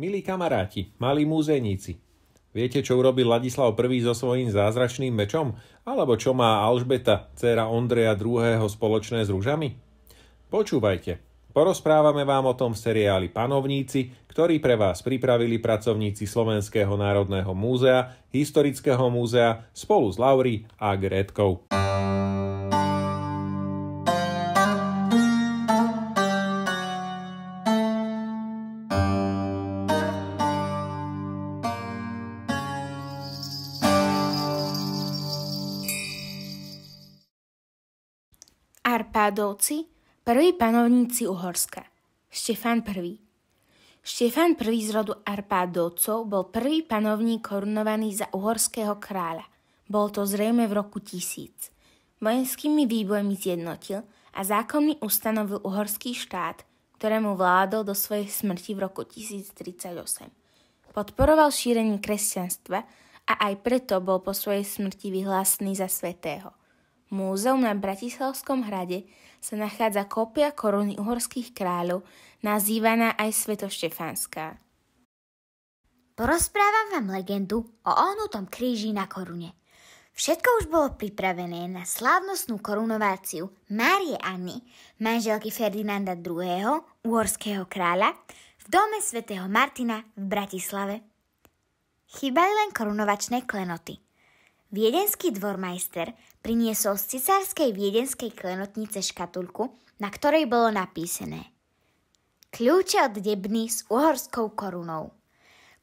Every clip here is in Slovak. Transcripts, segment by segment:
Milí kamaráti, malí múzejníci, viete, čo urobil Ladislav I so svojím zázračným mečom? Alebo čo má Alžbeta, dcéra Ondreja II. spoločné s rúžami? Počúvajte, porozprávame vám o tom v seriáli Panovníci, ktorý pre vás pripravili pracovníci Slovenského národného múzea, Historického múzea spolu s Laurí a Gretkou. Karpádovci, prví panovníci Uhorska. Štefán I. Štefán I z rodu Arpádovcov bol prvý panovník korunovaný za uhorského kráľa. Bol to zrejme v roku 1000. Vojenskými výbojmi zjednotil a zákonmi ustanovil uhorský štát, ktorému vládol do svojej smrti v roku 1038. Podporoval šírenie kresťanstva a aj preto bol po svojej smrti vyhlásený za svetého múzeum na Bratislavskom hrade sa nachádza kópia koruny uhorských kráľov, nazývaná aj Svetoštefánska. Porozprávam vám legendu o ohnutom kríži na korune. Všetko už bolo pripravené na slávnostnú korunováciu Márie Anny, manželky Ferdinanda II., uhorského kráľa, v dome svätého Martina v Bratislave. Chýbali len korunovačné klenoty. Viedenský dvormajster priniesol z cisárskej viedenskej klenotnice škatulku, na ktorej bolo napísané Kľúče od debny s uhorskou korunou.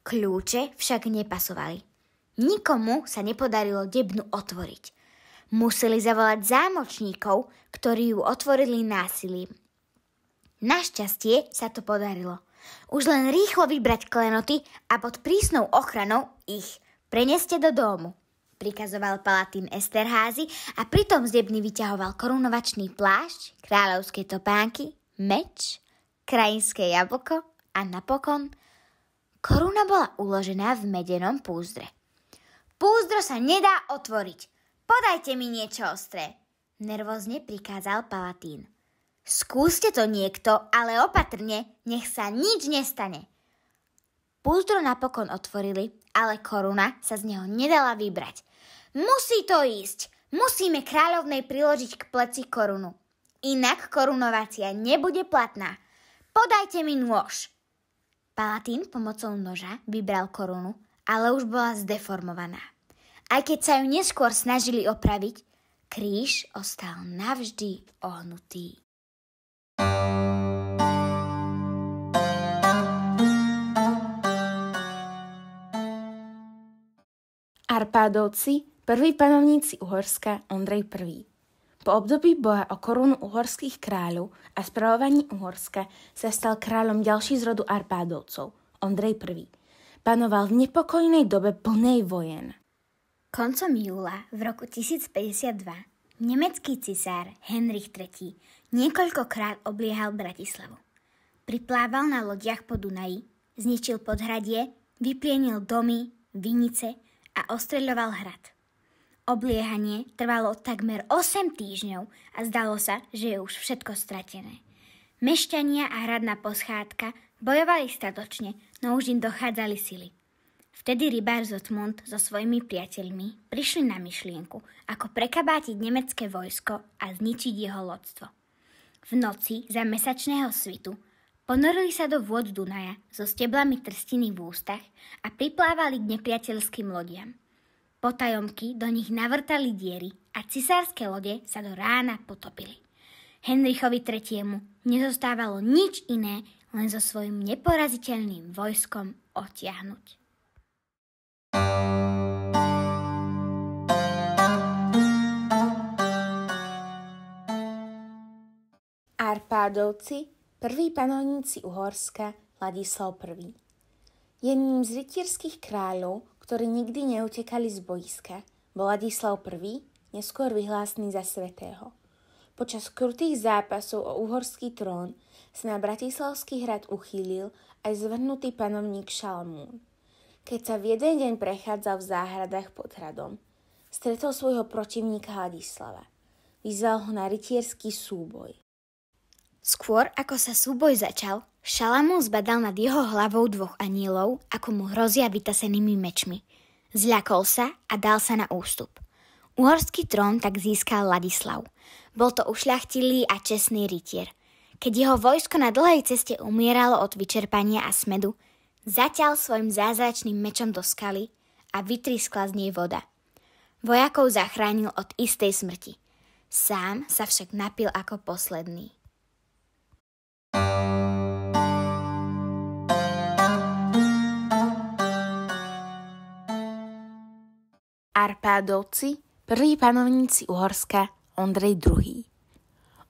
Kľúče však nepasovali. Nikomu sa nepodarilo debnu otvoriť. Museli zavolať zámočníkov, ktorí ju otvorili násilím. Našťastie sa to podarilo. Už len rýchlo vybrať klenoty a pod prísnou ochranou ich preneste do domu prikazoval palatín Esterházy a pritom z vyťahoval korunovačný plášť, kráľovské topánky, meč, krajinské jablko a napokon koruna bola uložená v medenom púzdre. Púzdro sa nedá otvoriť. Podajte mi niečo ostré, nervózne prikázal Palatín. Skúste to niekto, ale opatrne, nech sa nič nestane. Púzdro napokon otvorili, ale koruna sa z neho nedala vybrať. Musí to ísť! Musíme kráľovnej priložiť k pleci korunu. Inak korunovácia nebude platná. Podajte mi nôž. Palatín pomocou noža vybral korunu, ale už bola zdeformovaná. Aj keď sa ju neskôr snažili opraviť, kríž ostal navždy ohnutý. Arpádovci prvý panovníci Uhorska Ondrej I. Po období boja o korunu uhorských kráľov a spravovaní Uhorska sa stal kráľom ďalší z rodu Arpádovcov, Ondrej I. Panoval v nepokojnej dobe plnej vojen. Koncom júla v roku 1052 nemecký cisár Henrich III niekoľkokrát obliehal Bratislavu. Priplával na lodiach po Dunaji, zničil podhradie, vyplienil domy, vinice a ostreľoval hrad – Obliehanie trvalo takmer 8 týždňov a zdalo sa, že je už všetko stratené. Mešťania a hradná poschádka bojovali statočne, no už im dochádzali sily. Vtedy rybár Zotmund so svojimi priateľmi prišli na myšlienku, ako prekabátiť nemecké vojsko a zničiť jeho lodstvo. V noci za mesačného svitu ponorili sa do vôd Dunaja so steblami trstiny v ústach a priplávali k nepriateľským lodiam – Potajomky do nich navrtali diery a cisárske lode sa do rána potopili. Henrichovi III. nezostávalo nič iné, len so svojim neporaziteľným vojskom otiahnuť. Arpádovci, prví panovníci Uhorska, Ladislav I. Jedným z rytierských kráľov, ktorí nikdy neutekali z boiska, bol Ladislav I, neskôr vyhlásený za svetého. Počas krutých zápasov o uhorský trón sa na Bratislavský hrad uchýlil aj zvrhnutý panovník Šalmún. Keď sa v jeden deň prechádzal v záhradách pod hradom, stretol svojho protivníka Ladislava. Vyzval ho na rytierský súboj. Skôr ako sa súboj začal, Šalamún zbadal nad jeho hlavou dvoch anielov, ako mu hrozia vytasenými mečmi. Zľakol sa a dal sa na ústup. Uhorský trón tak získal Ladislav. Bol to ušľachtilý a čestný rytier. Keď jeho vojsko na dlhej ceste umieralo od vyčerpania a smedu, zaťal svojim zázračným mečom do skaly a vytriskla z nej voda. Vojakov zachránil od istej smrti. Sám sa však napil ako posledný. Arpádovci, prví panovníci Uhorska, Ondrej II.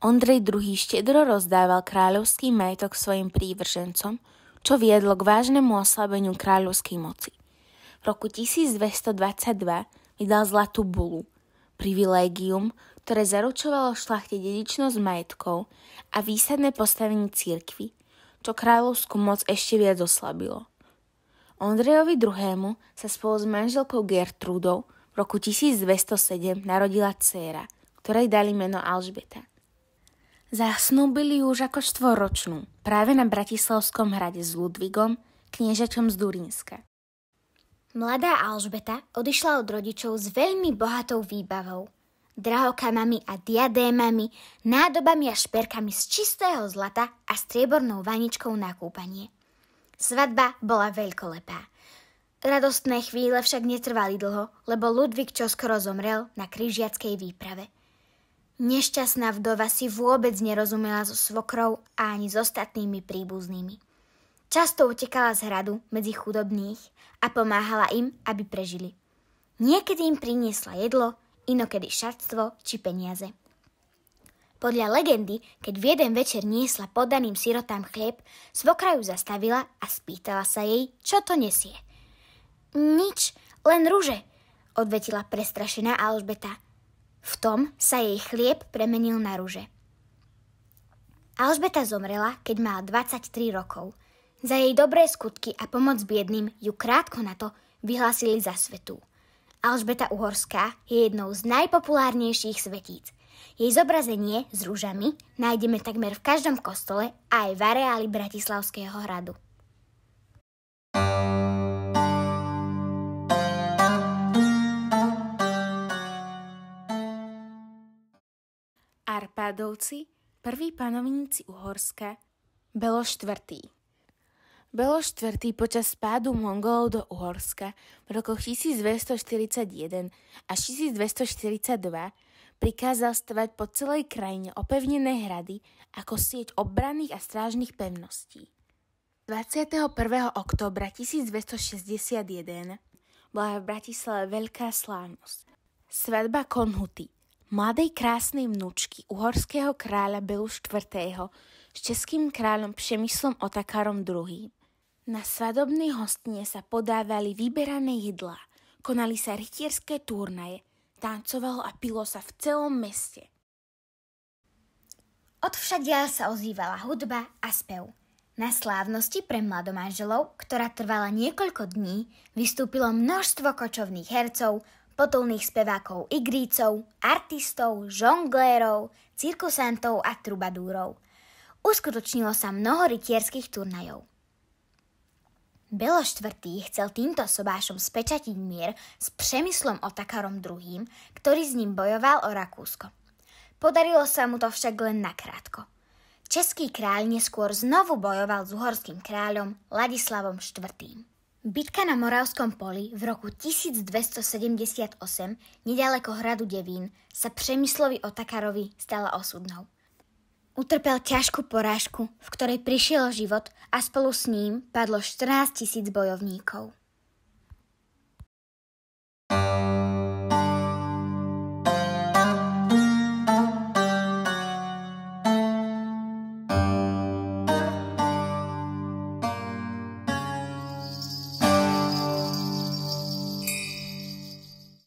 Ondrej II štedro rozdával kráľovský majetok svojim prívržencom, čo viedlo k vážnemu oslabeniu kráľovskej moci. V roku 1222 vydal zlatú bulu, privilégium, ktoré zaručovalo šlachte dedičnosť majetkov a výsadné postavenie církvy, čo kráľovskú moc ešte viac oslabilo. Ondrejovi II. sa spolu s manželkou Gertrudou roku 1207 narodila dcéra, ktorej dali meno Alžbeta. Zasnúbili ju už ako štvoročnú práve na Bratislavskom hrade s Ludvigom, kniežačom z Durínska. Mladá Alžbeta odišla od rodičov s veľmi bohatou výbavou. Drahokamami a diadémami, nádobami a šperkami z čistého zlata a striebornou vaničkou na kúpanie. Svadba bola veľkolepá – Radostné chvíle však netrvali dlho, lebo Ludvík čoskoro zomrel na kryžiackej výprave. Nešťastná vdova si vôbec nerozumela so svokrou a ani s ostatnými príbuznými. Často utekala z hradu medzi chudobných a pomáhala im, aby prežili. Niekedy im priniesla jedlo, inokedy šatstvo či peniaze. Podľa legendy, keď v jeden večer niesla podaným sirotám chlieb, svokra ju zastavila a spýtala sa jej, čo to nesie. Nič, len rúže, odvetila prestrašená Alžbeta. V tom sa jej chlieb premenil na rúže. Alžbeta zomrela, keď mala 23 rokov. Za jej dobré skutky a pomoc biedným ju krátko na to vyhlásili za svetú. Alžbeta Uhorská je jednou z najpopulárnejších svetíc. Jej zobrazenie s rúžami nájdeme takmer v každom kostole a aj v areáli Bratislavského hradu. Radovci, prví panovníci Uhorska, Belo IV. Belo IV. počas pádu Mongolov do Uhorska v rokoch 1241 až 1242 prikázal stavať po celej krajine opevnené hrady ako sieť obranných a strážnych pevností. 21. oktobra 1261 bola v Bratislave veľká slávnosť. Svadba Konhuty – mladej krásnej vnúčky uhorského kráľa Belu IV. s českým kráľom Přemyslom Otakarom II. Na svadobnej hostine sa podávali vyberané jedlá, konali sa rytierské turnaje, tancovalo a pilo sa v celom meste. Odvšadia sa ozývala hudba a spev. Na slávnosti pre mladomáželov, ktorá trvala niekoľko dní, vystúpilo množstvo kočovných hercov, potulných spevákov, igrícov, artistov, žonglérov, cirkusantov a trubadúrov. Uskutočnilo sa mnoho rytierských turnajov. Belo IV. chcel týmto sobášom spečatiť mier s Přemyslom Otakarom II., ktorý s ním bojoval o Rakúsko. Podarilo sa mu to však len nakrátko. Český kráľ neskôr znovu bojoval s uhorským kráľom Ladislavom IV. Bitka na Moravskom poli v roku 1278 nedaleko hradu Devín sa Přemyslovi Otakarovi stala osudnou. Utrpel ťažkú porážku, v ktorej prišiel život a spolu s ním padlo 14 tisíc bojovníkov.